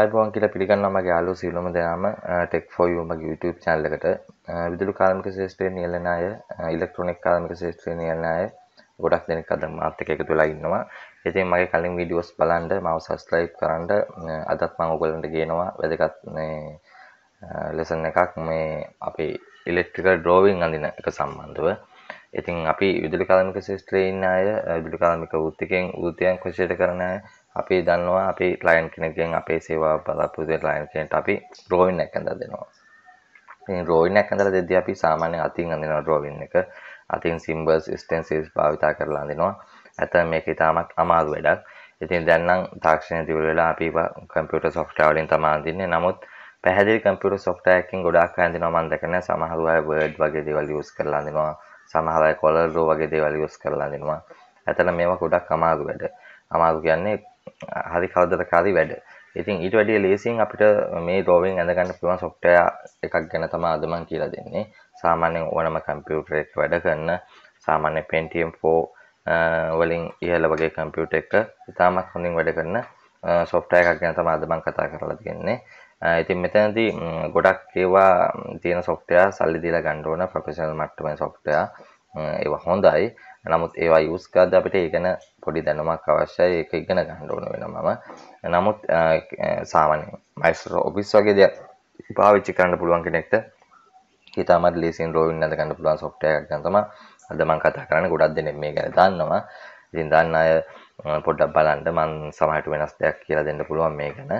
අයිබෝන් කියලා පිළිගන්නවා මගේ අලු සියලුම දෙනාම ටෙක් ෆෝ යූ මගේ YouTube channel එකට විදුලි කාර්මික ශාස්ත්‍රයේ නියැලෙන අය ඉලෙක්ට්‍රොනික කාර්මික ශාස්ත්‍රයේ නියැලෙන අය ගොඩක් දෙනෙක් අද මාත් එක්ක එකතු වෙලා ඉන්නවා. ඉතින් මගේ කලින් වීඩියෝස් බලන්න මාව subscribe කරන්න අදත් මම ඔයගලන්ට කියනවා වැදගත් මේ lesson එකක් මේ අපේ electrical drawing අඳින එක සම්බන්ධව. ඉතින් අපි විදුලි කාර්මික ශාස්ත්‍රයේ ඉන්න අය විදුලි කාර්මික වෘත්තිකෙන් වෘත්තියක් විශේෂ කරන අය අපි දන්නවා අපි ලයින් කෙනගෙන් අපේ සේවා බලාපොරොත්තු ලයින් කෙනෙක්ට අපි ඩ්‍රෝවින් එකක් ඇඳලා දෙනවා. ඉතින් ඩ්‍රෝවින් එකක් ඇඳලා දෙද්දී අපි සාමාන්‍යයෙන් අතින් අඳිනවා ඩ්‍රෝවින් එක. අතින් සිම්බල්ස් ස්ටෙන්සිල්ස් භාවිතා කරලා අඳිනවා. ඇත්තට මේක ඉතාමත් අමාරු වැඩක්. ඉතින් දැන් නම් තාක්ෂණය දියුණු වෙලා අපි කම්පියුටර් සොෆ්ට්වෙයාර් වලින් තමයි අඳින්නේ. නමුත් පැහැදිලි කම්පියුටර් සොෆ්ට්වෙයාර් එකකින් ගොඩාක් අය අඳිනවා මම දැකලා සමහර අය Word වගේ දේවල් යූස් කරලා අඳිනවා. සමහර අය Color Draw වගේ දේවල් යූස් කරලා අඳිනවා. ඇත්තට මේවා ගොඩක් අමාරු වැඩ. අමාරු කියන්නේ හරි කරදරකාරී වැඩ ඉතින් ඊට වැඩිය ලේසින් අපිට මේ රෝවෙන් ඇඳගන්න පුළුවන් සොෆ්ටය එකක් ගැන තමා අදමන් කියලා දෙන්නේ සාමාන්‍යෙන් ඕනම කම්පියුටරෙක් වැඩ කරන්න සාමාන්‍ය පෙන්ටියම් ෆෝ වලින් ඉහල වගේ කම්පියුට එක ඉතාමත් හොඳින් වැඩ කරන්න සොෆ්ටය එකක් ගැන තමා අදමන් කතා කරලා දෙන්නේ ඉතින් මෙතැනති ගොඩක් ඒවා තියෙන සොෆ්ටය සල්ලි දීලා ගන්න ඕන ප්‍රොෆෙෂනල් මට්ටමේ සොෆ්ටය ඒවා හොඳයි නමුත් ඒවා යුස් කරද්දී අපිට ඒ ගැන පොඩි දැනුමක් අවශ්‍යයි ඒක ඉගෙන ගන්න ඕන වෙනවා මම. නමුත් සාමාන්‍ය මයිස්ට්‍රෝ ඔෆිස් වගේ දෙයක් පාවිච්චි කරන්න පුළුවන් කෙනෙක්ට හිතාමත් ලේසින් රෝවින් නැද ගන්න පුළුවන් software එකක් ගන්න තමයි අද මම කතා කරන්නේ ගොඩක් දෙනෙක් මේ ගැන දන්නවා. ඉතින් දන්න අය පොඩ්ඩක් බලන්න මම සමහරට වෙනස් දෙයක් කියලා දෙන්න පුළුවන් මේ ගැන.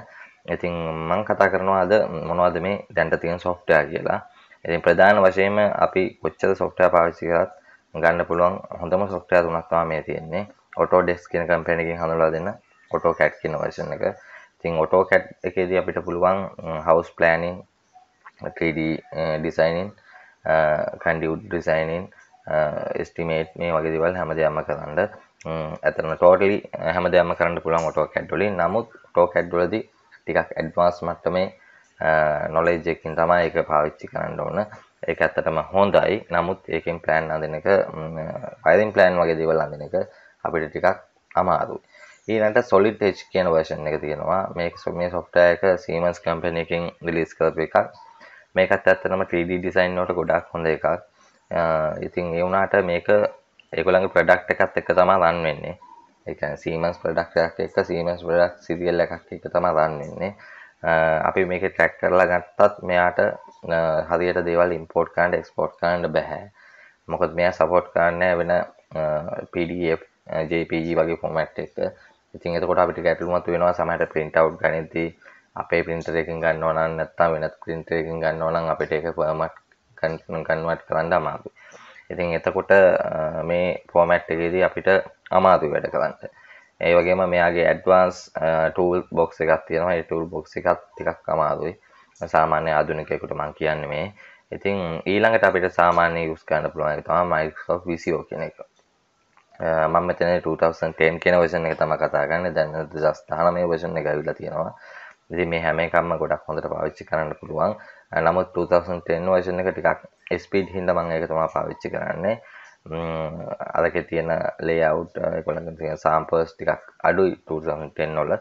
ඉතින් මම කතා කරනවා අද මොනවද මේ දැන්ට තියෙන software කියලා. ඉතින් ප්‍රධාන වශයෙන්ම අපි කොච්චර software පාවිච්චි කරත් ගන්න පුළුවන් හොඳම software තුනක් තමයි මේ තියෙන්නේ. ඔටෝ ඩෙස් කියන කම්පැනකින් හඳුලා දෙන්න ඔටෝ කැට් කියන වර්ෂන් එක තින් ඔටෝ කැට් එකේදී අපිට පුළුවන් හවස් ප්ලෑනින් 3D ඩිසයිනින් කඩියුඩ් ඩිසයිනින් ස්ටිමේට් මේ වගේ දෙවල් හැම දෙයක්ම කරන්න ඇතරන ටෝටලි හැම දෙයක්ම කරන්න පුළුවන් ඔටෝ කැඩ්ඩුලින් නමුත් ටෝ කැඩ්ඩුලදී ටිකක් ඇඩ්වාන්ස් මට්ටමේ නොලෙජ් එකකින් තමයි ඒක පාවිච්චි කරන්න ඕන ඒක ඇත්තටම හොඳයි නමුත් ඒකෙන් ප්ලෑන් අඳන එක පයිරින් ප්ලෑන් වගේ දේවල් අඳන එක අපිට ටිකක් අමාරුයි ඊනට සොලිට එච් කියන වර්ෂන් එක තියෙනවා මේක මේ සොෆ්ටය එක සීමන්ස් කම්පන එකින් රිලිස් කරපු එකක් මේකත් ඇත්තනම 3D ඩිසයින් නොට ගොඩක් හොඳ එකක් ඉතින් ඒ වුණාට මේක ඒගොළඟ ප්‍රඩක්් එකත් එක තමා රන් වෙන්නේ එක සීමන්ස් ප්‍රඩක්යක් එක සීමන්ස් ප්‍රඩක් සිදියල්ල එකක් එක තමා රන් වෙන්නේ අපි මේක ට්‍රැක් කරලා ගත්තත් මෙයාට හරියට දේවල් ඉම්පෝට් කාන්ඩ එක්ස්පෝට් කාන්ඩ බැහැ මොකද මෙයා සපෝට් කාන්න වෙන පඩF ජPG වගේ ෆොමට් එක ඉතින් එතකොට අපිට ගැටලුමත් වෙනවා සමහට පින්ට අව් ගනිති අපේ පින්ටරකින් ගන්න ඕනන් නැත්තම් වෙනත් පින්ටරකින් ගන්න ඕනන් අපිට එක පොමට් ගන්නවට කරන්න අමාරු ඉතින් එතකොට මේ ෆෝමැට් එකේදී අපිට අමාතු වැඩ කරන්න ඒ වගේම මෙයාගේ ඇඩ්වන්ස් ටූල් බොක්ස එකක් තියෙනවා ටූල් බොක්ස එකත් තිකක් අමාරුයි සාමාන්‍ය ආදුනිකයකුට මං කියන්න මේ ඉතින් ඊළඟට අපිට සාමාන්‍ය යුස් කරන්න පුළුවන් තම මයික්ෝ විසිෝ කියන එක මම මෙතන 2010 කියන වර්ෂන් එක තමයි කතා කරන්නේ. දැන් 2019 වර්ෂන් එක ඇවිල්ලා තියෙනවා. ඉතින් මේ හැම එකක්ම ගොඩක් හොඳට පාවිච්චි කරන්න පුළුවන්. නමුත් 2010 වර්ෂන් එක ටිකක් ස්පීඩ් හින්දා මම ඒක තමයි පාවිච්චි කරන්නේ. අදක තියෙන ලේවුට් කොළඟ තියෙන සාම්පර්ස් ටිකක් අඩුයි 2010 වල.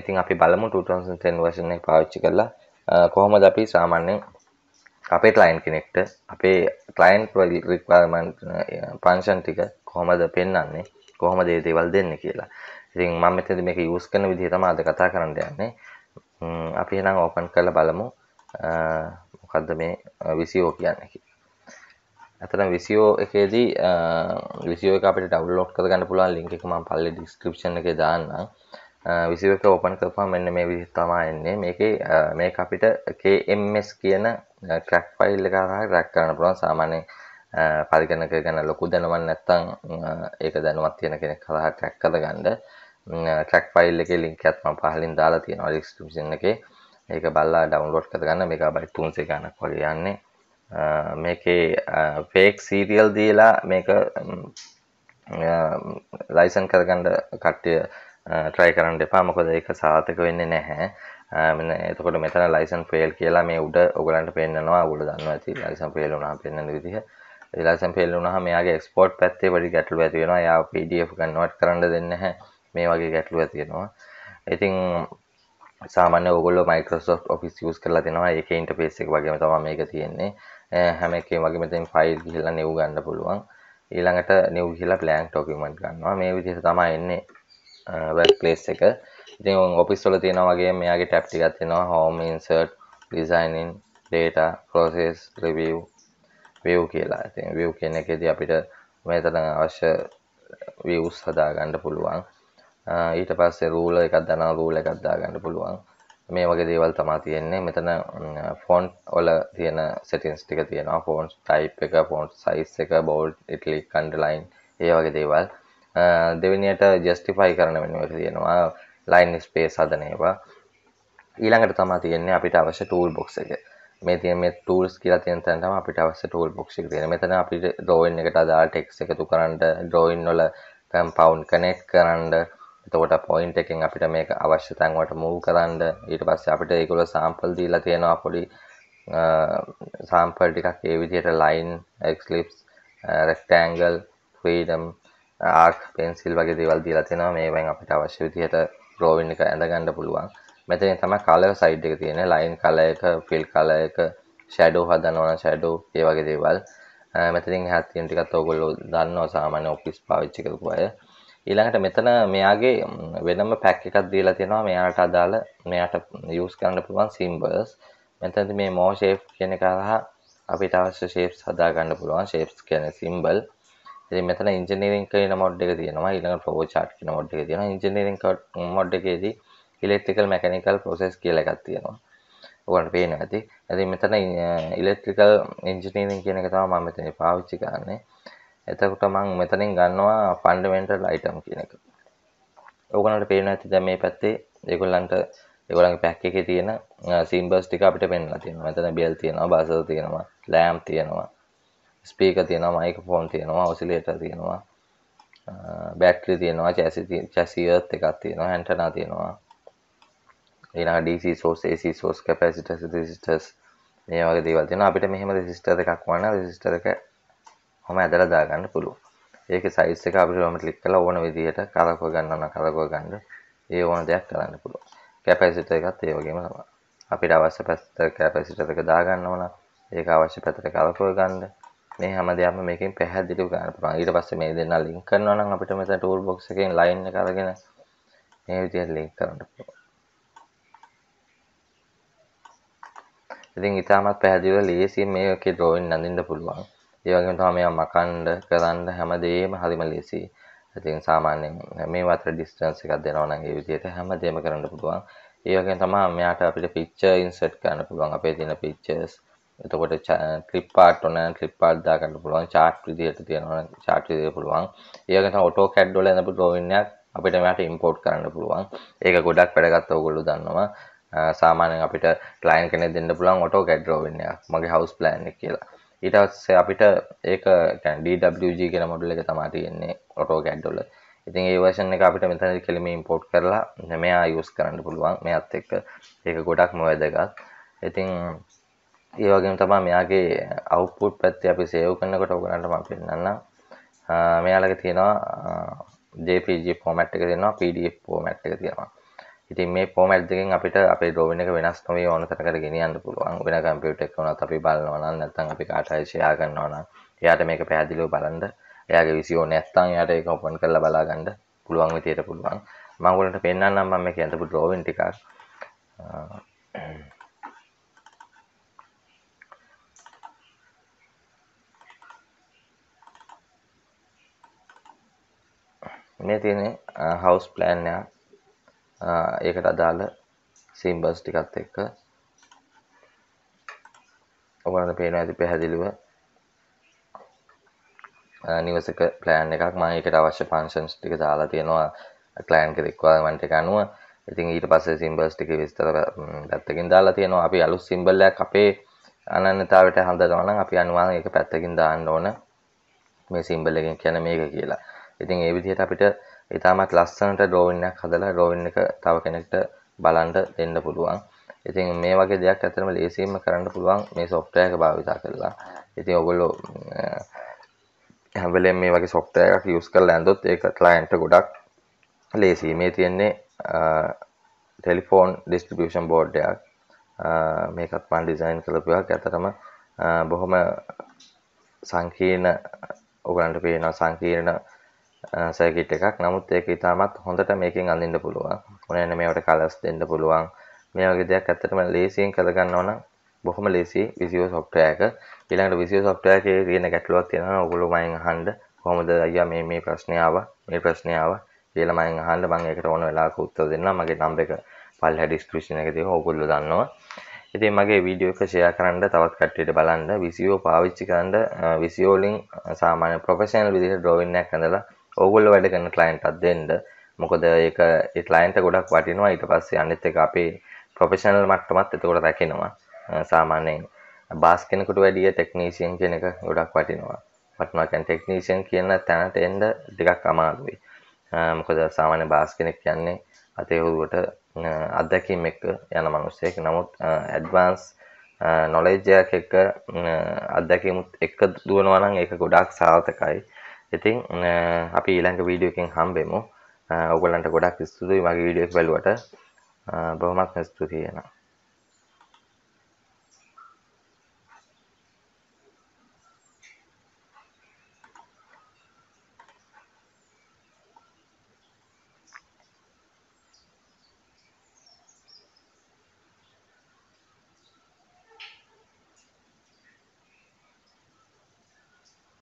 ඉතින් අපි බලමු 2010 version එක පාවිච්චි කරලා කොහොමද අපි සාමාන්‍යයෙන් අපේ client කෙනෙක්ට අපේ client requirement function ටික කොහොමද පෙන්වන්නේ කොහොමද මේ දේවල් දෙන්නේ කියලා. ඉතින් මම මෙතනදී මේක යූස් කරන විදිහ තමයි අද කතා කරන්න යන්නේ. අපි එහෙනම් ඕපන් කරලා බලමු මොකද්ද මේ විසියෝ කියන්නේ කියලා. ඇත්තටම විසියෝ එකේදී විසියෝ එක අපිට ඩවුන්ලෝඩ් කරගන්න පුළුවන් ලින්ක් එක මම පල්ලේ ඩිස්ක්‍රිප්ෂන් එකේ දාන්නම්. විසියෝ එක ඕපන් කරපුවාම මෙන්න මේ විදිහ තමයි එන්නේ. මේකේ මේක අපිට KMS කියන ක්‍රැක් ෆයිල් එක හරහා ක්‍රැක් කරන්න පුළුවන් සාමාන්‍යයෙන් පරිගණක ගැන ලොකු දැනවන් නැත්තං ඒක දැනුවත් තියෙන කෙනෙක් කලා ට්‍රැක් කළ ගණ්ඩ ට්‍රක් ෆයිල් එක ලින්ක ඇත්ම පහලින් දාලා තියෙන ලික්ස්ටිසින් එක ඒක බල්ලා ඩවන්ලෝඩ් කරගන්න මේ බයි තුන්සේ ගණක් වගේ යන්නේ මේකේ ෆේක් සීරියල් දීලා මේක ලයිසන් කරගඩ කට්ටිය ට්‍රයි කරන්න එපා මොකද ඒක සාතක වෙන්න නැහැ එතකොට මෙතන ලයිසන් ෆේල් කියලා මේ උඩ ඔගලන්ට පෙන්න්නවා ගුල දන්න ඇති ලයිසන් පේලුනා පෙන්න්න විදිහ ලාසම් පෙල් වුණහ මේයාගේ එක්ස්පෝට් පැත්තේ වැඩි ගැටලු ඇතිවෙනවා යා පඩF ගන්නවට කරන්න දෙන්න හැ මේ වගේ ගැටලු ඇතියෙනවා ඉතිං සාමන ඔගොල මයිකෝස්ෝ් ඔෆිස් ියස් කරලා දෙෙනවා එක ඉන්ට පේසෙක් වගේම තම මේක තියෙන්නේ හැම එකේ වගේ මෙතින් ෆයිල් හිල්ල නිව් ගන්න පුළුවන් ඊළඟට නිව් හිලා ප්ලෑන්ක් ටොකිමට ගන්නවා මේ විදිහ තමා එන්නේ වැක් ලේස් එක ඉතින් ඔපිස්වල තියෙනවාගේ මෙයාගේ ටැප්ටිකත් තියෙනවා home insert designing data process review view කියලා ඉතින් වව් කියන එකෙදී අපිට මෙතන අවශ්‍ය වවස් හදාගන්න පුළුවන් ඊට පස්සේ රූල එකක් දනා රූල එකක් දාගන්න පුළුවන් මේ වගේ දේවල් තමා තියෙන්නේ මෙතන ෆොන්් ඔල තියෙන සෙටින්ස් ටික තියෙනවා ෆෝන්ස් ටයිප් එක ෆෝන්් සයිස් එක බෝල්් ඉටලි කන්ඩලයින් ඒ වගේ දේවල් දෙවිනියට ජස්ටිෆයි කරන වෙනුව එක තියෙනවා ලයින් ස්පේස් හදනේවා ඊළඟට තමා තියෙන්නේ අපිට අවශ්‍ය ටූල් බොක්ස එක මේ තිය මේ තූල්ස් කියලා තියෙන තැනටම අපිට අවශ්‍ය ටූල් බොක්ස් එක තියෙනවා. මෙතන අපිට drawing එකට අදාළ text එකතු කරන්න, drawing වල compound connect කරන්න, එතකොට point එකෙන් අපිට මේක අවශ්‍ය තැන් වලට move කරන්න. ඊට පස්සේ අපිට ඒගොල්ලෝ sample දීලා තියෙනවා පොඩි sample ටිකක් ඒ විදිහට line, eclipse, rectangle, freedom, arc, pencil වගේ දේවල් දීලා තියෙනවා. මේවෙන් අපිට අවශ්‍ය විදිහට drawing එක ඇඳ ගන්න පුළුවන්. මෙතනින් තමයි කලර් සයිඩ් එක තියෙන්නේ ලයින් කලර් එක ෆිල් කලර් එක ෂැඩෝ හදනවා ෂැඩෝ ඒ වගේ දේවල් මෙතනින් එහා තියෙන ටිකත් ඔයගොල්ලෝ දන්නවා සාමාන්‍ය ඔෆිස් පාවිච්චි කරපු අය. ඊළඟට මෙතන මෙයාගේ වෙනම පැක් එකක් දීලා තියෙනවා මෙයාට අදාළ මෙයාට යූස් කරන්න පුළුවන් සිම්බල්ස්. මෙතනදී මේ මෝ ෂේප් කියන එක හරහා අපිට අවශ්‍ය ෂේප්ස් හදා ගන්න පුළුවන් ෂේප්ස් කියන්නේ සිම්බල්. ඉතින් මෙතන ඉන්ජිනියරිං කියන මොඩ් එක තියෙනවා. ඊළඟට ෆ්ලෝ චාර්ට් කියන මොඩ් එක තියෙනවා. ඉන්ජිනියරිං මොඩ් එකේදී ඉලෙක්ට්‍රිකල් මැකනිකල් පොසෙස් කියල එකක් තියෙනවා ඔට පේන ඇති ඇති මෙතන ඉලෙක්ට්‍රිකල් ඉංජිනීරින් කියන එක තම මෙතන පාවිච්චි කරන්නේ එතකොට මං මෙතනින් ගන්නවා ෆන්ඩමෙන්ටල් අයිටම් කියන එක ඕකනට පේන ඇති දැ මේ පැත්තේ දෙකුල්ලන්ට එකොලගේ පැක් එක තියෙන සීම්බස් ටික අපිට පෙන්ලා තියෙන මෙතන බෙල් තියෙනවා බස තියෙනවා ලෑම් තියෙනවා ස්පීක තියෙනවා මයික ෆෝන් තියෙනවා ඔසිලේට තියෙනවා බැට්‍රි තියෙනවා චැසි චැසියත් එකක් තියෙනවා හැන්ටනා තියෙනවා ඊනා DC සෝස් AC සෝස් කැපැසිටස් රෙසිස්ටර්ස් මේ වගේ දේවල් තියෙනවා අපිට මෙහෙම රෙසිස්ටර් දෙකක් වුණා නම් රෙසිස්ටර් එක හොම ඇදලා දාගන්න පුළුවන් ඒකේ සයිස් එක අපිට ඔහම ක්ලික් කරලා ඕන විදිහට කලකව ගන්න ඕන කලකව ගන්න ඒ ඕන දෙයක් කරන්න පුළුවන් කැපැසිටර් එකත් ඒ වගේම තමයි අපිට අවශ්‍ය පැත්තට කැපැසිටර් එක දාගන්න ඕන ඒක අවශ්‍ය පැත්තට කලකව ගන්න මේ හැම දෙයක්ම මේකෙන් පැහැදිලිව ගන්න පුළුවන්. ඊට පස්සේ මේ දෙන්නා ලින්ක් කරනවා නම් අපිට මෙතන ටූල් බොක්ස් එකෙන් ලයින් එක අරගෙන මේ විදිහට ලින්ක් කරන්න පුළුවන්. ඉතින් ඉතාමත් පැහැදිලිව ලේසියෙන් මේකේ drawing නඳින්න පුළුවන්. ඒ වගේම තමයි මේවා මකන්න, කරන්න හැම දෙයක්ම හරිම ලේසියි. ඉතින් සාමාන්‍යයෙන් මේ වතර ඩිස්ටන්ස් එකක් දෙනවා නම් ඒ විදිහට හැම දෙයක්ම කරන්න පුළුවන්. ඒ වගේම තමයි මෙයාට අපිට picture insert කරන්න පුළුවන් අපේ තියෙන pictures. එතකොට ක්ලිප් ආට් ඕන නම් ක්ලිප් ආට් දා ගන්න පුළුවන්. chart විදිහට තියෙනවා නම් chart විදිහට පුළුවන්. ඒ වගේම තමයි AutoCAD වල එන drawing එකක් අපිට මෙයාට ඉම්පෝට් කරන්න පුළුවන්. ඒක ගොඩක් වැඩගත් ඔයගොල්ලෝ දන්නවා. සාමානෙන් අපිට ක්ලයින් කෙනෙ දෙන්න පුළන් ඔටෝ කැඩ්රෝවෙන්න මගේ හවස් ප්ලෑන් කියලා ඊටස්සේ අපිට ඒක ඩWG කෙන මොඩුල එක තමා තියෙන්නේ ඔටෝ කැඩ්ඩොල ඉතින් ඒ වර්ෂන් එක අපිට මෙතන කෙලිම ඉම්පෝට් කරලා මෙයා යුස් කරන්න පුළුවන් මෙයත් එක්ක ඒක ගොඩක්ම වැදගත් ඉතින් ඒ වගේම තමා මෙයාගේ අවුපුට් පැත්ති අපි සේව් කරන්නකොට ඔගනටම පෙන්න්න මෙයාලක තියෙනවා ජPG ෆෝමට් එක දෙනවා පඩF ෆෝමට් එක තියෙනවා ඉතින් මේ පෝමැට් දෙකෙන් අපිට අපේ ඩ්‍රෝවින් එක වෙනස් නොවී ඕන තැනකට ගෙනියන්න පුළුවන් වෙන කම්පියුටර් එකක උනත් අපි බලනවා නම් නැත්නම් අපි කාට හරි ෂෙයා කරනවා නම් එයාට මේක පැහැදිලිව බලන්න එයාගේ විසියෝන් නැත්නම් එයාට ඒක ඕපන් කරලා බලා ගන්න පුළුවන් විදියට පුළුවන් මම ඔයගොල්ලන්ට පෙන්නන්නම් මම මේක ඇඳපු ඩ්‍රෝවින් ටිකක් මේ තියෙන හවස් ප්ලෑන් එකක් ඒකට අදාළ සීම්බස් ටිකත් එක්ක ඔගලන්ට පේනවා ඇති පැහැදිලිව නිවසක ප්ලෑන් එකක් මම ඒකට අවශ්‍ය ෆන්ක්ෂන්ස් ටික දාලා තියෙනවා ක්ලයන්ට් එක රික්වයර්මන්ට් එක අනුව. ඉතින් ඊට පස්සේ සිම්බල්ස් ටික විස්තර පැත්තකින් දාලා තියෙනවා. අපි අලුත් සිම්බල් එකක් අපේ අනන්‍යතාවයට හඳනවා නම් අපි අනිවාර්යෙන් ඒක පැත්තකින් දාන්න ඕන. මේ සිම්බල් එකෙන් කියන්නේ මේක කියලා. ඉතින් ඒ විදිහට අපිට ඉතාමත් ලස්සනට ඩ්‍රෝවින්නක් හදලා ඩ්‍රෝවින් එක තව කෙනෙක්ට බලන්ට දෙන්න පුළුවන් ඉතින් මේ වගේ දෙයක් ඇතරම ලේසිම කරන්න පුළුවන් මේ සොෆ්ටයක භාවිතා කරලා ඉතින් ඔගොල්ලො හැබල මේ වගේ සොෆ්ටයක යස් කර ඇඳොත් ඒ කටලායන්ට ගොඩක් ලේසි මේ තියෙන්නේ ටෙලිෆෝන් ඩිස්ටිියෂන් බෝඩ්ඩයක් මේකත් පන් ඩිසයින් කළපුයක් ඇතරම බොහොම සංකීන ඔගලන්ට පේනවා සංකීර්ණ සැකිට් එකක් නමුත් ඒක ඉතාමත් හොඳට මේකින් අඳින්න පුළුවන් ඕනෑන මේවට කලස් දෙන්න පුළුවන් මේ වගේ දෙයක් ඇත්තටම ලේසියෙන් කරගන්න ඕන බොහොම ලේසි විසිෝ සොප්ටයක ඊළඟට විසිෝ සොප්ටයක තියෙන ගැටලුවක් තියෙනවා ඔගොල්ලෝ මයින් අහන්න කොහොමද අයියා මේ මේ ප්‍රශ්නේ ආවා මේ ප්‍රශ්නේ ආවා කියලා මයින් අහන්න මම ඒකට ඕන වෙලාවක උත්තර දෙන්නම් මගේ නම්බර එක පල්හැට ඩිස්ක්‍රිප්ෂන් එකේ තියෙනවා ඔයගොල්ලෝ දන්නවා ඉතින් මගේ වීඩියෝ එක ෂෙයා කරන්න තවත් කට්ටියට බලන්න විසිෝ පාවිච්චි කරන්න විසියෝලින් සාමාන්‍ය ප්‍රොෆෙෂනල් විදිහට ඩ්‍රොවින් එකක් ඇඳලා ඔගොල්ල වැඩ කරන ක්ලයින්ටත් දෙන්න මොකද ඒක ඉටලයින්ට ගොඩක් වටිනවා ඊට පස්සේ අනිත් එක අපේ ප්‍රොෆෙෂනල් මට්ටමත් එතකොට රැකෙනවා සාමාන්‍යයෙන් බාස් කෙනෙකුට වැඩිය ටෙක්නීසියන් කියන එක ගොඩක් වටිනවා වටිනවා කියන්නේ ටෙක්නීසියන් කියන තැනට එන්න ටිකක් අමාරුයි මොකද සාමාන්‍ය බාස් කෙනෙක් කියන්නේ අතේ හුරුවට අත්දැකීම් එක්ක යන මිනිස්සෙක් නමුත් ඇඩ්වාන්ස් නොලෙජ්ජයක් එක්ක අත්දැකීමුත් එක්ක දුවනවා නම් ඒක ගොඩක් සාර්ථකයි ඉතින් අපි ඊළඟ වීඩියෝ එකෙන් හම්බෙමු. ඔයගොල්ලන්ට ගොඩක් ස්තුතියි මගේ වීඩියෝ එක බැලුවට. බොහොමත්ම ස්තුතියි එනවා.